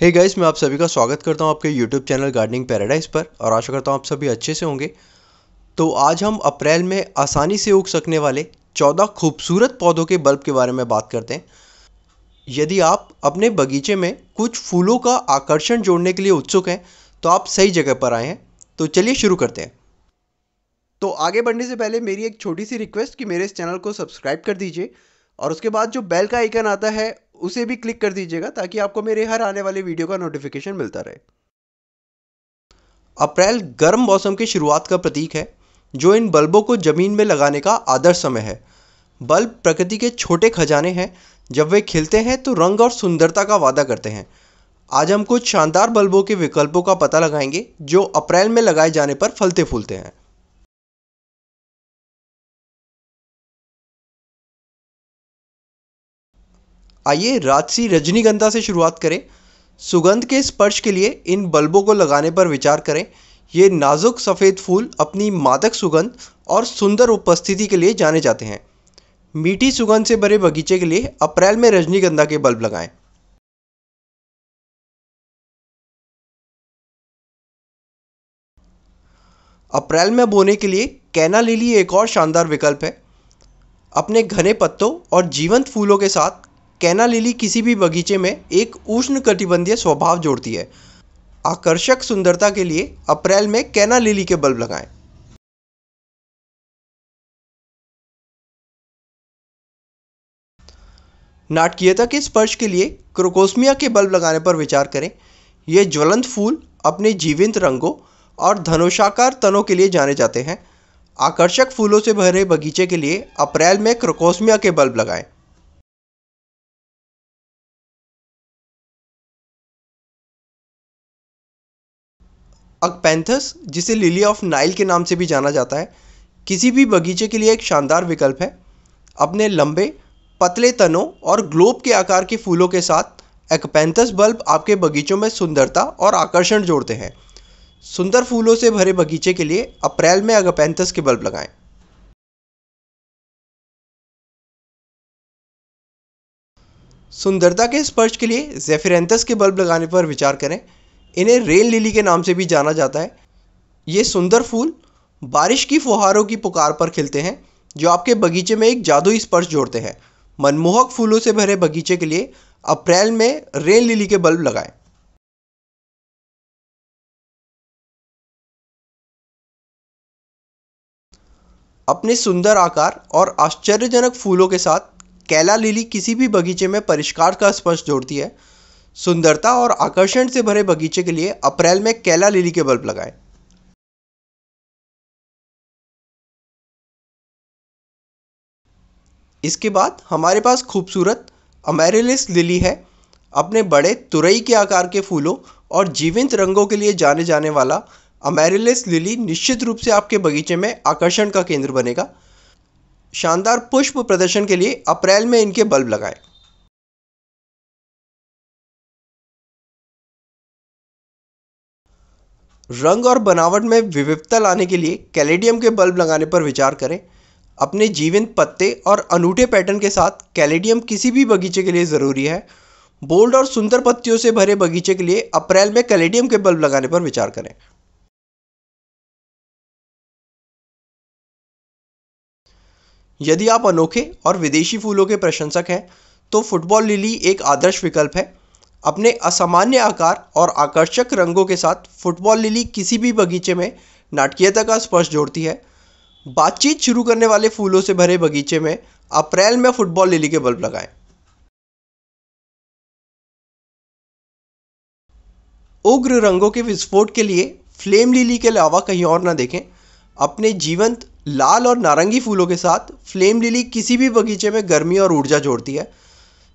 हे hey guys मैं आप सभी का स्वागत करता हूं आपके यूट्यूब चैनल गार्डनिंग पैराडाइज पर और आशा करता हूं आप सभी अच्छे से होंगे तो आज हम अप्रैल में आसानी से उग सकने वाले 14 खूबसूरत पौधों के बल्ब के बारे में बात करते हैं यदि आप अपने बगीचे में कुछ फूलों का आकर्षण जोड़ने के लिए उत्सुक हैं तो आप सही जगह पर आए हैं तो चलिए शुरू करते हैं तो आगे बढ़ने से पहले मेरी एक छोटी सी रिक्वेस्ट कि मेरे इस चैनल को सब्सक्राइब कर दीजिए और उसके बाद जो बेल का आइकन आता है उसे भी क्लिक कर दीजिएगा ताकि आपको मेरे हर आने वाले वीडियो का नोटिफिकेशन मिलता रहे अप्रैल गर्म मौसम की शुरुआत का प्रतीक है जो इन बल्बों को ज़मीन में लगाने का आदर्श समय है बल्ब प्रकृति के छोटे खजाने हैं जब वे खिलते हैं तो रंग और सुंदरता का वादा करते हैं आज हम कुछ शानदार बल्बों के विकल्पों का पता लगाएंगे जो अप्रैल में लगाए जाने पर फलते फूलते हैं आइए राजसी रजनीगंधा से शुरुआत करें सुगंध के स्पर्श के लिए इन बल्बों को लगाने पर विचार करें ये नाजुक सफ़ेद फूल अपनी मादक सुगंध और सुंदर उपस्थिति के लिए जाने जाते हैं मीठी सुगंध से भरे बगीचे के लिए अप्रैल में रजनीगंधा के बल्ब लगाएं अप्रैल में बोने के लिए कैना लिली एक और शानदार विकल्प है अपने घने पत्तों और जीवंत फूलों के साथ कैना लिली किसी भी बगीचे में एक उष्णकटिबंधीय स्वभाव जोड़ती है आकर्षक सुंदरता के लिए अप्रैल में कैना लिली के बल्ब लगाएं नाटकीयता के स्पर्श के लिए क्रोकोस्मिया के बल्ब लगाने पर विचार करें ये ज्वलंत फूल अपने जीवंत रंगों और धनुषाकार तनों के लिए जाने जाते हैं आकर्षक फूलों से भरे बगीचे के लिए अप्रैल में क्रोकोस्मिया के बल्ब लगाएं अकपैंथस जिसे लिली ऑफ नाइल के नाम से भी जाना जाता है किसी भी बगीचे के लिए एक शानदार विकल्प है अपने लंबे पतले तनों और ग्लोब के आकार के फूलों के साथ एकपैंथस बल्ब आपके बगीचों में सुंदरता और आकर्षण जोड़ते हैं सुंदर फूलों से भरे बगीचे के लिए अप्रैल में अगपैंथस के बल्ब लगाएं सुंदरता के स्पर्श के लिए जेफिरेंथस के बल्ब लगाने पर विचार करें इन्हें रेन लिली के नाम से भी जाना जाता है ये सुंदर फूल बारिश की फुहारों की पुकार पर खिलते हैं जो आपके बगीचे में एक जादुई स्पर्श जोड़ते हैं मनमोहक फूलों से भरे बगीचे के लिए अप्रैल में रेन लिली के बल्ब लगाएं अपने सुंदर आकार और आश्चर्यजनक फूलों के साथ कैला लिली किसी भी बगीचे में परिष्कार का स्पर्श जोड़ती है सुंदरता और आकर्षण से भरे बगीचे के लिए अप्रैल में कैला लिली के बल्ब लगाएं इसके बाद हमारे पास खूबसूरत अमेरिलिस लिली है अपने बड़े तुरई के आकार के फूलों और जीवंत रंगों के लिए जाने जाने वाला अमेरिलिस लिली निश्चित रूप से आपके बगीचे में आकर्षण का केंद्र बनेगा शानदार पुष्प प्रदर्शन के लिए अप्रैल में इनके बल्ब लगाएं रंग और बनावट में विविधता लाने के लिए कैलेडियम के बल्ब लगाने पर विचार करें अपने जीवंत पत्ते और अनूठे पैटर्न के साथ कैलेडियम किसी भी बगीचे के लिए ज़रूरी है बोल्ड और सुंदर पत्तियों से भरे बगीचे के लिए अप्रैल में कैलेडियम के बल्ब लगाने पर विचार करें यदि आप अनोखे और विदेशी फूलों के प्रशंसक हैं तो फुटबॉल लिली एक आदर्श विकल्प है अपने असामान्य आकार और आकर्षक रंगों के साथ फुटबॉल लिली किसी भी बगीचे में नाटकीयता का स्पर्श जोड़ती है बातचीत शुरू करने वाले फूलों से भरे बगीचे में अप्रैल में फुटबॉल लिली के बल्ब लगाएं उग्र रंगों के विस्फोट के लिए फ्लेम लिली के अलावा कहीं और ना देखें अपने जीवंत लाल और नारंगी फूलों के साथ फ्लेम लिली किसी भी बगीचे में गर्मी और ऊर्जा जोड़ती है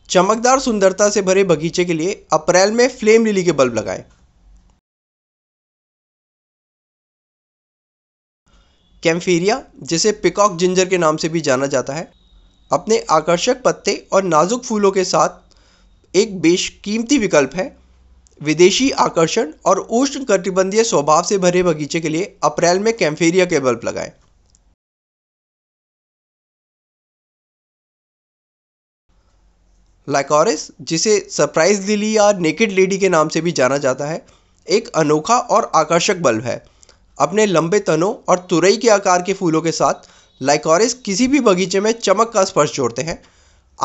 चमकदार सुंदरता से भरे बगीचे के लिए अप्रैल में फ़्लेम लिली के बल्ब लगाएं कैम्फेरिया जिसे पिकॉक जिंजर के नाम से भी जाना जाता है अपने आकर्षक पत्ते और नाजुक फूलों के साथ एक बेशकीमती विकल्प है विदेशी आकर्षण और उष्ण कटिबंधीय स्वभाव से भरे बगीचे के लिए अप्रैल में कैम्फेरिया के बल्ब लगाएं लाइकोरिस जिसे सरप्राइज लिली या नेकेड लेडी के नाम से भी जाना जाता है एक अनोखा और आकर्षक बल्ब है अपने लंबे तनों और तुरई के आकार के फूलों के साथ लाइकोरिस किसी भी बगीचे में चमक का स्पर्श जोड़ते हैं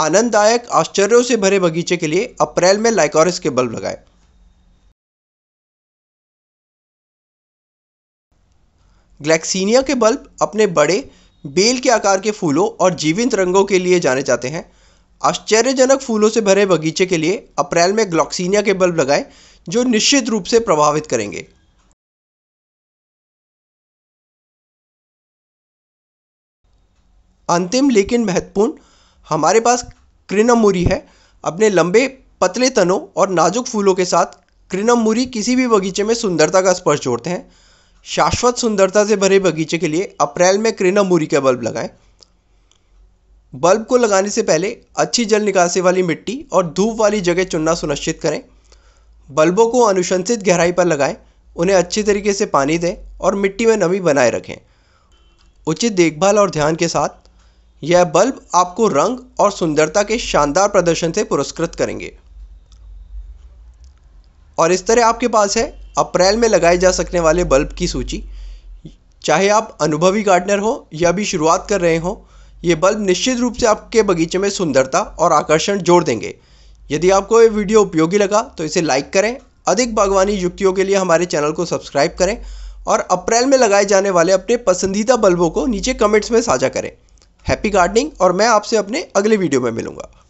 आनंददायक आश्चर्यों से भरे बगीचे के लिए अप्रैल में लाइकोरिस के बल्ब लगाएं ग्लैक्सीनिया के बल्ब अपने बड़े बेल के आकार के फूलों और जीवंत रंगों के लिए जाने जाते हैं आश्चर्यजनक फूलों से भरे बगीचे के लिए अप्रैल में ग्लॉक्सिनिया के बल्ब लगाएं जो निश्चित रूप से प्रभावित करेंगे अंतिम लेकिन महत्वपूर्ण हमारे पास क्रिनमुरी है अपने लंबे पतले तनों और नाजुक फूलों के साथ क्रिनमुरी किसी भी बगीचे में सुंदरता का स्पर्श जोड़ते हैं शाश्वत सुंदरता से भरे बगीचे के लिए अप्रैल में क्रिनमुरी के बल्ब लगाएं बल्ब को लगाने से पहले अच्छी जल निकासी वाली मिट्टी और धूप वाली जगह चुनना सुनिश्चित करें बल्बों को अनुशंसित गहराई पर लगाएं उन्हें अच्छी तरीके से पानी दें और मिट्टी में नमी बनाए रखें उचित देखभाल और ध्यान के साथ यह बल्ब आपको रंग और सुंदरता के शानदार प्रदर्शन से पुरस्कृत करेंगे और इस तरह आपके पास है अप्रैल में लगाए जा सकने वाले बल्ब की सूची चाहे आप अनुभवी गार्डनर हो या भी शुरुआत कर रहे हों ये बल्ब निश्चित रूप से आपके बगीचे में सुंदरता और आकर्षण जोड़ देंगे यदि आपको ये वीडियो उपयोगी लगा तो इसे लाइक करें अधिक बागवानी युक्तियों के लिए हमारे चैनल को सब्सक्राइब करें और अप्रैल में लगाए जाने वाले अपने पसंदीदा बल्बों को नीचे कमेंट्स में साझा करें हैप्पी गार्डनिंग और मैं आपसे अपने अगले वीडियो में मिलूंगा